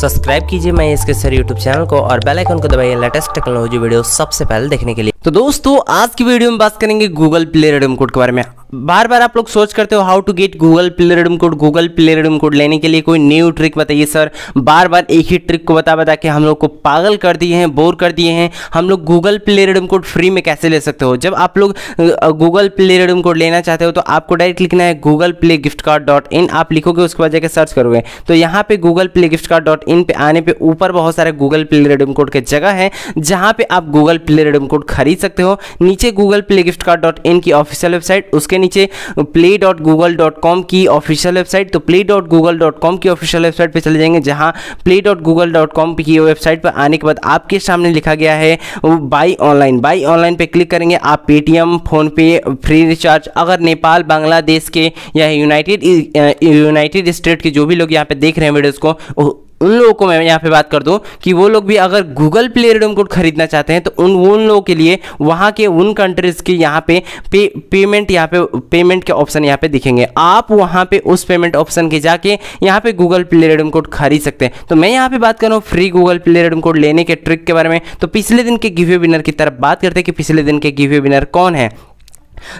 subscribe कीजिए मैं इसके सर यूट्यूब चैनल को और बेल आइकन को दबाइए लेटेस्ट टेक्नोलॉजी वीडियो सबसे पहले देखने के लिए तो दोस्तों आज की वीडियो में बात करेंगे गूगल प्ले रेडियम कोड के बारे में बार बार आप लोग सोच करते हो how to get Google Play redeem code Google Play redeem code लेने के लिए कोई न्यू ट्रिक बताइए सर बार बार एक ही ट्रिक को बता बता के हम लोग को पागल कर दिए हैं बोर कर दिए हैं हम लोग Google Play redeem code free में कैसे ले सकते हो जब आप लोग गूगल प्ले रेडम कोड लेना चाहते हो तो आपको डायरेक्ट लिखना है Google Play gift card dot in आप लिखोगे उसके बाद जाकर सर्च करोगे तो यहाँ पे Google Play gift card dot in पर आने पर ऊपर बहुत सारे गूगल प्ले रेडम कोड के जगह है जहाँ पे आप गूगल प्ले रेडम कोड खरीद सकते हो नीचे Google Play gift card dot in की ऑफिशियल वेबसाइट उसके नीचे play dot Google dot com की ऑफिशियल वेबसाइट तो play dot Google dot com की ऑफिशियल वेबसाइट पर चले जाएंगे जहाँ play dot Google dot com की वेबसाइट पर आने के बाद आपके सामने लिखा गया है बाई ऑनलाइन बाई ऑनलाइन पर क्लिक करेंगे आप पेटीएम फ़ोनपे फ्री रिचार्ज अगर नेपाल बांग्लादेश के या यूनाइटेड यूनाइटेड स्टेट के जो भी लोग यहाँ पे देख रहे हैं वीडियोज़ को उन लोगों को मैं यहाँ पे बात कर दूँ कि वो लोग भी अगर गूगल प्ले रेडम कोड खरीदना चाहते हैं तो उन उन लोगों के लिए वहाँ के उन कंट्रीज़ के यहाँ पे पे पेमेंट यहाँ पे पेमेंट के ऑप्शन यहाँ पे दिखेंगे आप वहाँ पे उस पेमेंट ऑप्शन के जाके यहाँ पे गूगल प्ले रेडम कोड खरीद सकते हैं तो मैं यहाँ पे बात कर रहा हूँ free Google Play redeem code लेने के ट्रिक के बारे में तो पिछले दिन के गिव्यू विनर की तरफ बात करते हैं कि पिछले दिन के गिव्यू विनर कौन है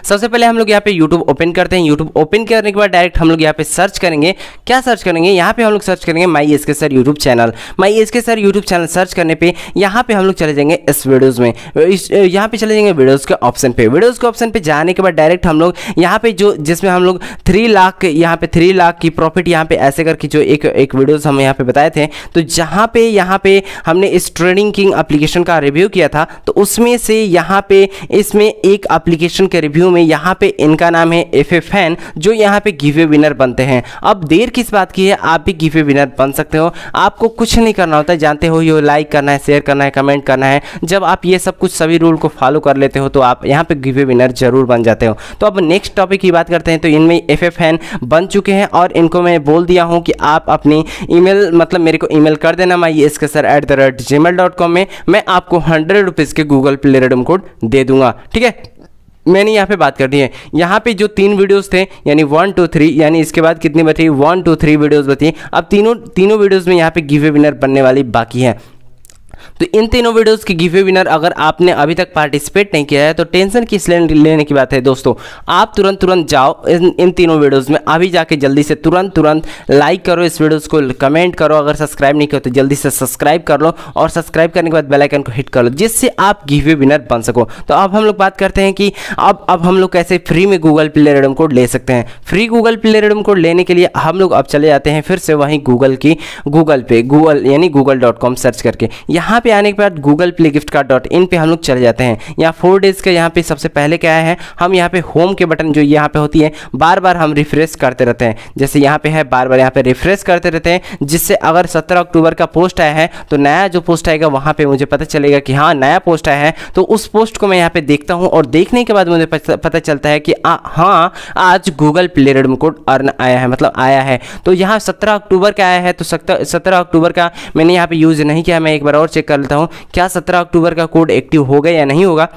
सबसे पहले हम लोग यहाँ पे YouTube ओपन करते हैं YouTube ओपन करने के बाद डायरेक्ट हम लोग यहाँ पे सर्च करेंगे क्या सर्च करेंगे यहाँ पे हम लोग सर्च करेंगे my S K sir YouTube channel my S K sir YouTube channel search करने पे यहाँ पे हम लोग चले जाएंगे इस वीडियोज में इस यहाँ पे चले जाएंगे वीडियोज के ऑप्शन पे वीडियोज के ऑप्शन पे जाने के बाद डायरेक्ट हम लोग यहाँ पे जो जिसमें हम लोग थ्री लाख यहाँ पे थ्री लाख की प्रॉफिट यहाँ पे ऐसे करके जो एक एक वीडियोज हम यहाँ पे बताए थे तो जहाँ पे यहाँ पे हमने इस ट्रेडिंग किंग एप्लीकेशन का रिव्यू किया था तो उसमें से यहाँ पे इसमें एक एप्लीकेशन के रिव्यू में यहाँ पे इनका नाम है एफ ए फैन जो यहाँ पे गिवे विनर बनते हैं अब देर किस बात की है आप भी गिवे विनर बन सकते हो आपको कुछ नहीं करना होता है जानते हो ये लाइक करना है शेयर करना है कमेंट करना है जब आप ये सब कुछ सभी रूल को फॉलो कर लेते हो तो आप यहाँ पे गिवे विनर जरूर बन जाते हो तो अब नेक्स्ट टॉपिक की बात करते हैं तो इनमें एफ फैन बन चुके हैं और इनको मैं बोल दिया हूँ कि आप अपनी मेल मतलब मेरे को मेल कर देना my S K sir at the rate Gmail dot com में मैं आपको हंड्रेड रुपीज़ के गूगल प्ले रेडम कोड दे दूंगा ठीक है मैंने यहाँ पे बात कर दी है यहाँ पे जो तीन वीडियोस थे यानी वन टू थ्री यानी इसके बाद कितनी बची वन टू थ्री वीडियोस बची अब तीनों तीनों वीडियोस में यहाँ पे गिवे विनर बनने वाली बाकी है तो इन तीनों वीडियोस की गिवे विनर अगर आपने अभी तक पार्टिसिपेट नहीं किया है तो टेंशन किस लेने की बात है दोस्तों आप तुरंत तुरंत जाओ इन, इन तीनों वीडियोस में अभी जाके जल्दी से तुरंत तुरंत लाइक करो इस वीडियोस को कमेंट करो अगर सब्सक्राइब नहीं किया तो जल्दी से सब्सक्राइब कर लो और सब्सक्राइब करने के बाद बेलाइकन को हिट कर लो जिससे आप गिवे विनर बन सको तो अब हम लोग बात करते हैं कि अब अब हम लोग कैसे फ्री में गूगल प्ले रेडम कोड ले सकते हैं free Google Play redeem code लेने के लिए हम लोग अब चले जाते हैं फिर से वहीं गूगल की गूगल पे गूगल यानी गूगल सर्च करके यहाँ पर पे आने के बाद Google Play gift card dot in पर हम लोग चले जाते हैं यहाँ फोर डेज़ का यहाँ पे सबसे पहले क्या है हम यहाँ पे होम के बटन जो यहाँ पे होती है बार बार हम रिफ्रेश करते रहते हैं जैसे यहाँ पे है बार बार यहाँ पे रिफ्रेश करते रहते हैं जिससे अगर सत्रह अक्टूबर का पोस्ट आया है तो नया जो पोस्ट आएगा वहाँ पर मुझे पता चलेगा कि हाँ नया पोस्ट आया है तो उस पोस्ट को मैं यहाँ पे देखता हूँ और देखने के बाद मुझे पता चलता है कि हाँ आज Google Play redeem code earn आया है मतलब आया है तो यहाँ सत्रह अक्टूबर का आया है तो सत्रह अक्टूबर का मैंने यहाँ पे यूज़ नहीं किया मैं एक बार और चेक कर लेता हूँ क्या सत्रह अक्टूबर का कोड एक्टिव होगा या नहीं होगा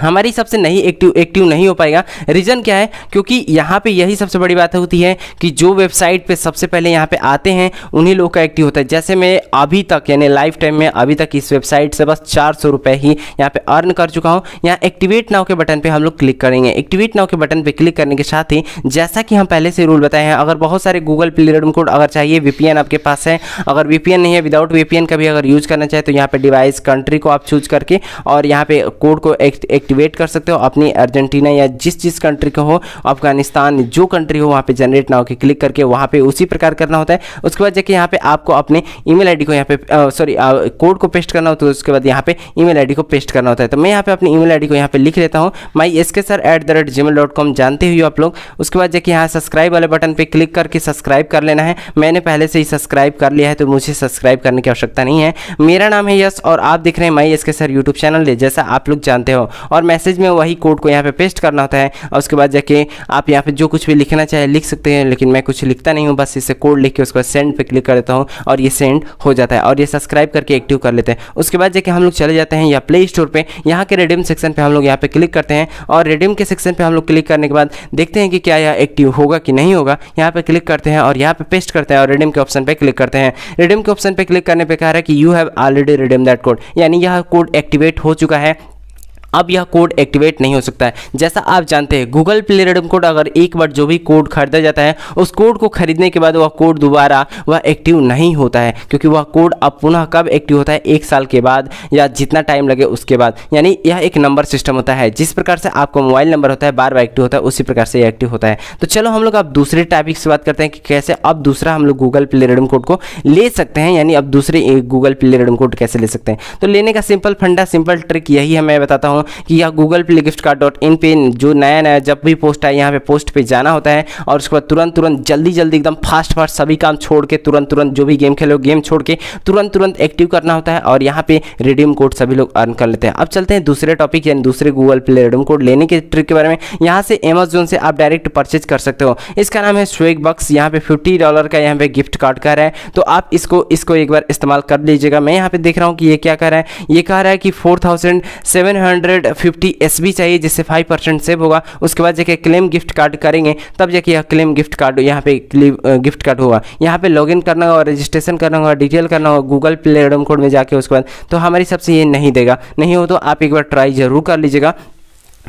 हमारे हिसाब से नहीं एक्टिव एक्टिव नहीं हो पाएगा रीज़न क्या है क्योंकि यहाँ पे यही सबसे बड़ी बात होती है कि जो वेबसाइट पे सबसे पहले यहाँ पे आते हैं उन्हीं लोग का एक्टिव होता है जैसे मैं अभी तक यानी लाइफ टाइम में अभी तक इस वेबसाइट से बस चार सौ रुपये ही यहाँ पे अर्न कर चुका हूँ यहाँ एक्टिवेट नाव के बटन पर हम लोग क्लिक करेंगे एक्टिवेट नाव के बटन पर क्लिक करने के साथ ही जैसा कि हम पहले से रूल बताए हैं अगर बहुत सारे गूगल प्ले कोड अगर चाहिए वी आपके पास है अगर वी नहीं है विदाउट वी का भी अगर यूज़ करना चाहे तो यहाँ पर डिवाइस कंट्री को आप चूज करके और यहाँ पर कोड को एक्टिवेट कर सकते हो अपनी अर्जेंटीना या जिस जिस कंट्री का हो अफगानिस्तान जो कंट्री हो वहाँ पे जनरेट ना होकर क्लिक करके वहाँ पे उसी प्रकार करना होता है उसके बाद जाके यहाँ पे आपको अपने ईमेल आईडी को यहाँ पे सॉरी कोड को पेस्ट करना होता तो है उसके बाद यहाँ पे ईमेल आईडी को पेस्ट करना होता है तो मैं यहाँ पे अपनी ईमेल आईडी को यहाँ पे लिख लेता हूँ my S K sir at the rate Gmail dot com जानते हुए आप लोग उसके बाद जाके यहाँ सब्सक्राइब वाले बटन पर क्लिक करके सब्सक्राइब कर लेना है मैंने पहले से ही सब्सक्राइब कर लिया है तो मुझे सब्सक्राइब करने की आवश्यकता नहीं है मेरा नाम है यस और आप देख रहे हैं my S K sir YouTube channel जैसा आप लोग जानते हो और मैसेज में वही कोड को यहाँ पे पेस्ट करना होता है और उसके बाद जाके आप यहाँ पे जो कुछ भी लिखना चाहे लिख सकते हैं लेकिन मैं कुछ लिखता नहीं हूँ बस इसे कोड लिख के उसके बाद सेंड पे क्लिक कर देता हूँ और ये सेंड हो जाता है और ये सब्सक्राइब करके एक्टिव कर लेते हैं उसके बाद जाके हम लोग चले जाते हैं या प्ले स्टोर पर यहाँ के रेडियम सेक्शन पर हम लोग यहाँ पे क्लिक करते हैं और रेडियम के सेक्शन पर हम लोग क्लिक करने के बाद देखते हैं कि क्या यह एक्टिव होगा कि नहीं होगा यहाँ पर क्लिक करते हैं और यहाँ पर पेस्ट करते हैं और रेडियम के ऑप्शन पर क्लिक करते हैं रेडियम के ऑप्शन पर क्लिक करने पर कह रहा है कि you have already redeemed that code यानी यह कोड एक्टिवेट हो चुका है अब यह कोड एक्टिवेट नहीं हो सकता है जैसा आप जानते हैं गूगल प्ले रेडम कोड अगर एक बार जो भी कोड खरीदा जाता है उस कोड को खरीदने के बाद वह कोड दोबारा वह एक्टिव नहीं होता है क्योंकि वह कोड अब पुनः कब एक्टिव होता है एक साल के बाद या जितना टाइम लगे उसके बाद यानी यह एक नंबर सिस्टम होता है जिस प्रकार से आपको मोबाइल नंबर होता है बार बार एक्टिव होता है उसी प्रकार से यह एक्टिव होता है तो चलो हम लोग अब दूसरे टॉपिक से बात करते हैं कि कैसे अब दूसरा हम लोग गूगल प्ले रेडम कोड को ले सकते हैं यानी अब दूसरे गूगल प्ले रेडम कोड कैसे ले सकते हैं तो लेने का सिंपल फंडा सिंपल ट्रिक यही है मैं बताता हूँ कि यह Google Play gift card dot in पे जो नया नया जब भी पोस्ट आए यहाँ पे पोस्ट पे जाना होता है और उसके बाद तुरंत तुरंत जल्दी जल्दी एकदम फास्ट फास्ट सभी काम छोड़ के तुरंत तुरंत जो भी गेम खेलो गेम छोड़ के तुरंत तुरंत एक्टिव करना होता है और यहाँ पे रिडीम कोड सभी लोग अर्न कर लेते हैं अब चलते हैं दूसरे टॉपिक यानी दूसरे गूगल प्ले रिडीम कोड लेने के ट्रिक के बारे में यहाँ से अमेजोन से आप डायरेक्ट परचेज कर सकते हो इसका नाम है स्वेग बक्स यहाँ पे फिफ्टी डॉलर का यहाँ पे गिफ्ट कार्ड का रहा है तो आप इसको इसको एक बार इस्तेमाल कर लीजिएगा मैं यहाँ पे देख रहा हूँ कि ये क्या कर रहा है ये कह रहा है कि four thousand seven hundred hundred fifty S B चाहिए जिससे फाइव परसेंट सेव होगा उसके बाद जाके क्लेम गिफ्ट कार्ड करेंगे तब जाके यह क्लेम गिफ्ट कार्ड यहाँ पे गिफ्ट कार्ड होगा यहाँ पे लॉगिन करना होगा रजिस्ट्रेशन करना होगा डिटेल करना होगा गूगल प्ले कोड में जाके उसके बाद तो हमारी सबसे ये नहीं देगा नहीं हो तो आप एक बार ट्राई ज़रूर कर लीजिएगा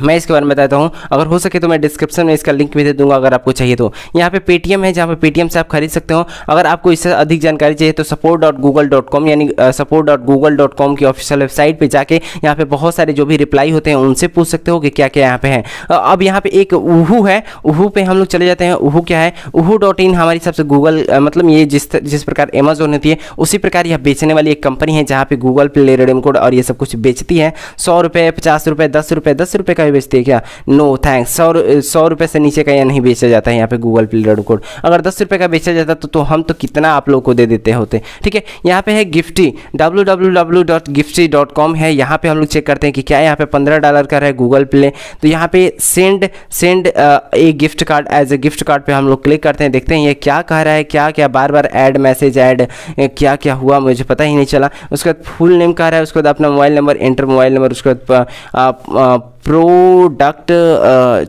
मैं इसके बारे में बताता हूँ अगर हो सके तो मैं डिस्क्रिप्शन में इसका लिंक भी दे दूंगा अगर आपको चाहिए तो यहाँ पे पेटीएम है जहाँ पे पेटीएम से आप खरीद सकते हो अगर आपको इससे अधिक जानकारी चाहिए तो support dot Google dot com यानी support dot Google dot com की ऑफिशियल वेबसाइट पर जाके यहाँ पे बहुत सारे जो भी रिप्लाई होते हैं उनसे पूछ सकते हो कि क्या क्या यहाँ पे है अब यहाँ पे एक उहू है उहू पे हम लोग चले जाते हैं उहू क्या है उहू डॉट इन हमारी हिसाब से गूगल मतलब ये जिस जिस प्रकार अमेजोन होती है उसी प्रकार यह बेचने वाली एक कंपनी है जहाँ पे गूगल पे ले रेडियम कोड और ये सब कुछ बेचती है सौ रुपये पचास रुपये दस रुपये दस रुपये का का ही बेचते हैं क्या नो थैंक्स सौ सौ रुपये से नीचे का यह नहीं बेचा जाता है यहाँ पे गूगल प्ले रेड कोड अगर दस रुपये का बेचा जाता तो, तो हम तो कितना आप लोग को दे देते होते ठीक है यहाँ पे है गिफ्टी डब्ल्यू डब्ल्यू डब्ल्यू है यहाँ पे हम लोग चेक करते हैं कि क्या यहाँ पे पंद्रह डॉलर का है गूगल पे तो यहाँ पे send send a gift card as a gift card पर हम लोग क्लिक करते हैं देखते हैं ये क्या कह रहा है क्या क्या बार बार एड मैसेज एड क्या क्या हुआ मुझे पता ही नहीं चला उसके बाद फुल नेम कह रहा है उसके बाद अपना mobile number enter mobile number उसके बाद प्रोडक्ट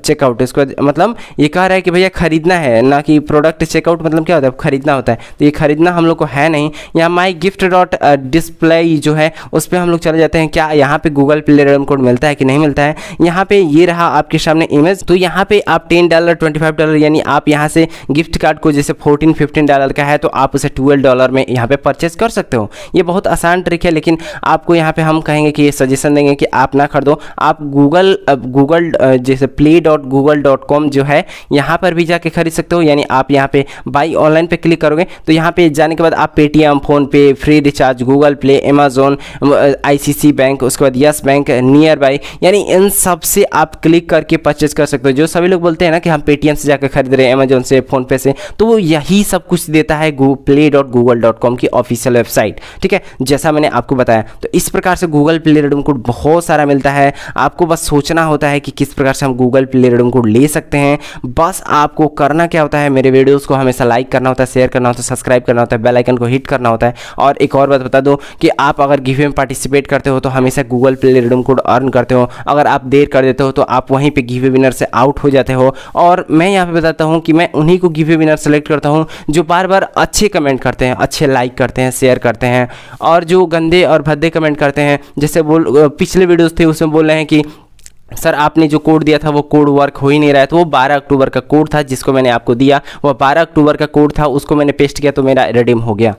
चेकआउट इसको मतलब ये कह रहा है कि भैया ख़रीदना है ना कि प्रोडक्ट चेकआउट मतलब क्या होता है ख़रीदना होता है तो ये ख़रीदना हम लोग को है नहीं यहाँ माई गिफ्ट डॉट डिस्प्ले जो है उस पर हम लोग चले जाते हैं क्या यहाँ पे गूगल प्ले रेडम कोड मिलता है कि नहीं मिलता है यहाँ पे ये रहा आपके सामने इमेज तो यहाँ पे आप ten dollar twenty five dollar यानी आप यहाँ से गिफ्ट कार्ड को जैसे फोर्टीन फिफ्टीन डॉलर का है तो आप उसे ट्वेल्व डॉलर में यहाँ पे परचेज कर सकते हो ये बहुत आसान ट्रिक है लेकिन आपको यहाँ पे हम कहेंगे कि ये सजेशन देंगे कि आप ना खरीदो आप गूगल गूगल गूगल जैसे play dot Google dot com जो है यहाँ पर भी जाके खरीद सकते हो यानी आप यहाँ पे बाई ऑनलाइन पे क्लिक करोगे तो यहाँ पे जाने के बाद आप Paytm PhonePe free recharge Google Play Amazon ICC bank उसके बाद यस बैंक नियर बाई यानी इन सब से आप क्लिक करके परचेज कर सकते हो जो सभी लोग बोलते हैं ना कि हम पेटीएम से जाकर खरीद रहे हैं अमेजोन से फ़ोनपे से तो वो यही सब कुछ देता है play dot Google dot com की ऑफिशियल वेबसाइट ठीक है जैसा मैंने आपको बताया तो इस प्रकार से गूगल प्ले रेडम कोड बहुत सारा मिलता है आपको बस सोचना होता है कि किस प्रकार से हम गूगल प्ले रेडम कोड ले सकते हैं बस आपको करना क्या होता है मेरे वीडियोज़ को हमेशा लाइक करना होता है शेयर करना होता है सब्सक्राइब करना होता है बेलाइकन को हिट करना होता है और एक और बात बता दो कि आप अगर गिव में पार्टिसिपेट करते हो तो हमेशा Google Play redeem code earn करते हो अगर आप देर कर देते हो तो आप वहीं पर गिव विनर से आउट हो जाते हो और मैं यहाँ पर बताता हूँ कि मैं उन्हीं को गिव विनर सेलेक्ट करता हूँ जो बार बार अच्छे कमेंट करते हैं अच्छे लाइक करते हैं शेयर करते हैं और जो गंदे और भद्दे कमेंट करते हैं जैसे बोल पिछले वीडियोज़ थे उसमें बोल रहे हैं कि सर आपने जो कोड दिया था वो कोड वर्क हो ही नहीं रहा है तो वो 12 अक्टूबर का कोड था जिसको मैंने आपको दिया वो 12 अक्टूबर का कोड था उसको मैंने पेस्ट किया तो मेरा रिडीम हो गया